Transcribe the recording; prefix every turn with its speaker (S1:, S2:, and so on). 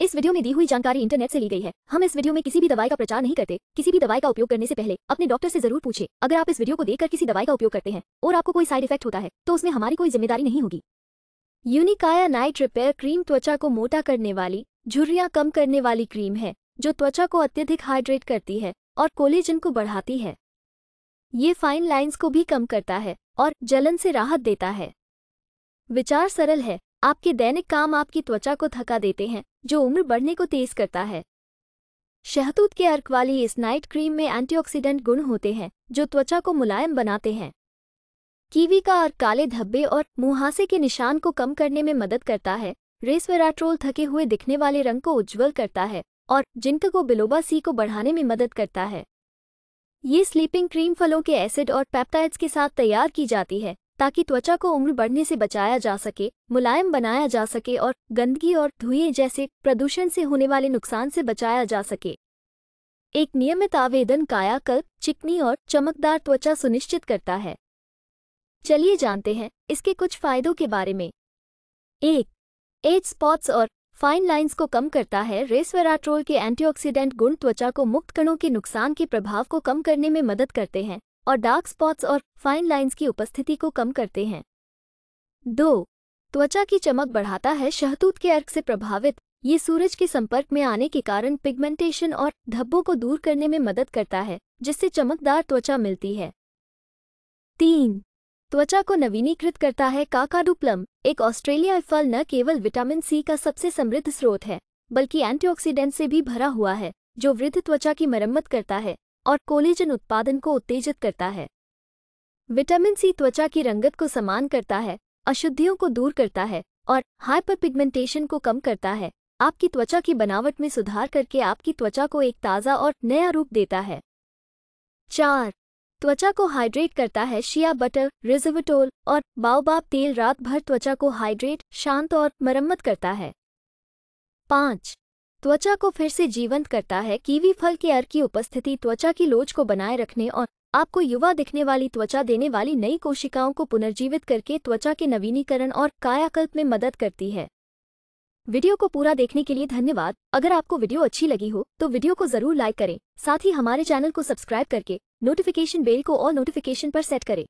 S1: इस वीडियो में दी हुई जानकारी इंटरनेट से ली गई है हम इस वीडियो में किसी भी दवाई का प्रचार नहीं करते किसी भी दवाई का उपयोग करने से पहले अपने डॉक्टर से जरूर पूछे अगर आप इस वीडियो को देखकर किसी दवाई का उपयोग करते हैं और आपको कोई साइड इफेक्ट होता है तो उसमें हमारी कोई जिम्मेदारी नहीं होगी यूनिकाया नाइट रिपेयर क्रीम त्वचा को मोटा करने वाली झुर्रियाँ कम करने वाली क्रीम है जो त्वचा को अत्यधिक हाइड्रेट करती है और कोलेजन को बढ़ाती है ये फाइन लाइन्स को भी कम करता है और जलन से राहत देता है विचार सरल है आपके दैनिक काम आपकी त्वचा को थका देते हैं जो उम्र बढ़ने को तेज करता है शहतूत के अर्क वाली इस नाइट क्रीम में एंटीऑक्सीडेंट गुण होते हैं जो त्वचा को मुलायम बनाते हैं कीवी का अर्क काले धब्बे और मुहासे के निशान को कम करने में मदद करता है रेसवेराट्रोल थके हुए दिखने वाले रंग को उज्ज्वल करता है और जिंक को बिलोबा सी को बढ़ाने में मदद करता है ये स्लीपिंग क्रीम फलों के एसिड और पैप्टाइड्स के साथ तैयार की जाती है ताकि त्वचा को उम्र बढ़ने से बचाया जा सके मुलायम बनाया जा सके और गंदगी और धुएं जैसे प्रदूषण से होने वाले नुकसान से बचाया जा सके एक नियमित आवेदन कायाकल्प चिकनी और चमकदार त्वचा सुनिश्चित करता है चलिए जानते हैं इसके कुछ फायदों के बारे में एक एज स्पॉट्स और फाइन लाइंस को कम करता है रेसवेराट्रोल के एंटीऑक्सीडेंट गुण त्वचा को मुक्त कणों के नुकसान के प्रभाव को कम करने में मदद करते हैं और डार्क स्पॉट्स और फाइन लाइंस की उपस्थिति को कम करते हैं दो त्वचा की चमक बढ़ाता है शहतूत के अर्क से प्रभावित ये सूरज के संपर्क में आने के कारण पिगमेंटेशन और धब्बों को दूर करने में मदद करता है जिससे चमकदार त्वचा मिलती है तीन त्वचा को नवीनीकृत करता है काकाडू प्लम एक ऑस्ट्रेलियाई फल न केवल विटामिन सी का सबसे समृद्ध स्रोत है बल्कि एंटीऑक्सीडेंट से भी भरा हुआ है जो वृद्ध त्वचा की मरम्मत करता है और कोलेजन उत्पादन को उत्तेजित करता है विटामिन सी त्वचा की रंगत को समान करता है अशुद्धियों को दूर करता है और हाइपरपिगमेंटेशन को कम करता है आपकी त्वचा की बनावट में सुधार करके आपकी त्वचा को एक ताज़ा और नया रूप देता है चार त्वचा को हाइड्रेट करता है शिया बटर रिजर्वटोल और बाओबाब तेल रात भर त्वचा को हाइड्रेट शांत और मरम्मत करता है पाँच त्वचा को फिर से जीवंत करता है कीवी फल के अर्क की उपस्थिति त्वचा की लोच को बनाए रखने और आपको युवा दिखने वाली त्वचा देने वाली नई कोशिकाओं को पुनर्जीवित करके त्वचा के नवीनीकरण और कायाकल्प में मदद करती है वीडियो को पूरा देखने के लिए धन्यवाद अगर आपको वीडियो अच्छी लगी हो तो वीडियो को जरूर लाइक करें साथ ही हमारे चैनल को सब्सक्राइब करके नोटिफिकेशन बेल को और नोटिफिकेशन पर सेट करें